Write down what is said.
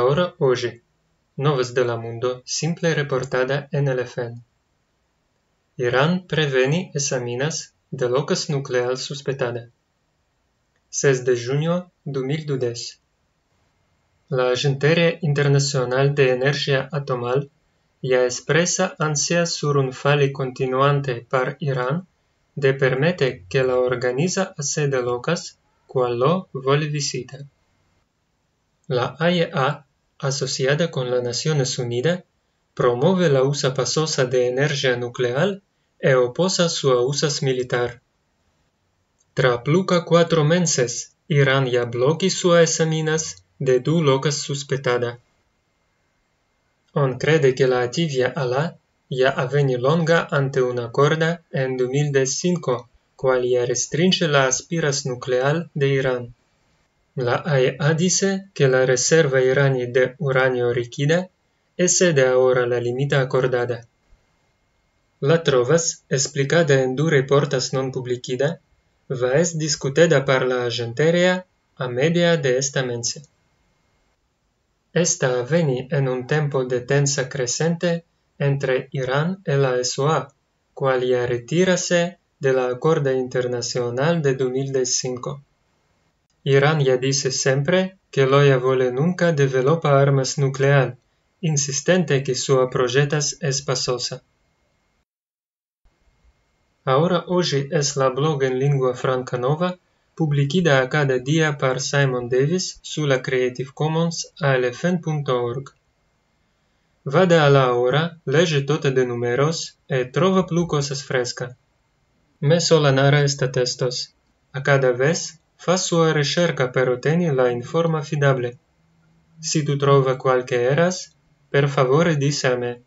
Ahora hoje, Novas de la Mundo, simple reportada en el FN. Irán preveni esaminas de locas nuclear suspetada. 6 de junio 2012. La Agenteria Internacional de Energia Atomal ya expresa ansia sur un fali continuante par Irán de permete que la organiza a sede locas cual lo vol visita. La AEA, associada con la Naciones Unidas, promueve la usa pasosa de energía nuclear e oposa su a usas militar. Tra pluca cuatro menses, Irán ya bloqui su esaminas de du locas suspetada. On crede que la ativia ala ya aveni longa ante una corda en 2015, cual ya restringe la aspiras nuclear de Irán. La AEA dice que la reserva irani de uranio rikida esse de ahora la limita acordada. La trovas, explicada en du reportas non publicida, va es discutida par la agenteria a media de esta mense. Esta aveni en un tempo de tensa crescente entre Iran e la SOA, qualia retirase de la Accorda Internacional de 2005. Irán ya dice siempre que Loya Vole nunca developa armas nuclear, insistente que su proyectas pasosa Ahora hoy es la blog en lengua franca nova, publicada a cada día por Simon Davis su la Creative Commons alfn.org. Vada a la hora, lege tota de numeros e trova plu cosas fresca. Me nara esta testos. A cada vez fa sua ricerca per ottenere la informa fidable. Si tu trova qualche eras, per favore disse a me.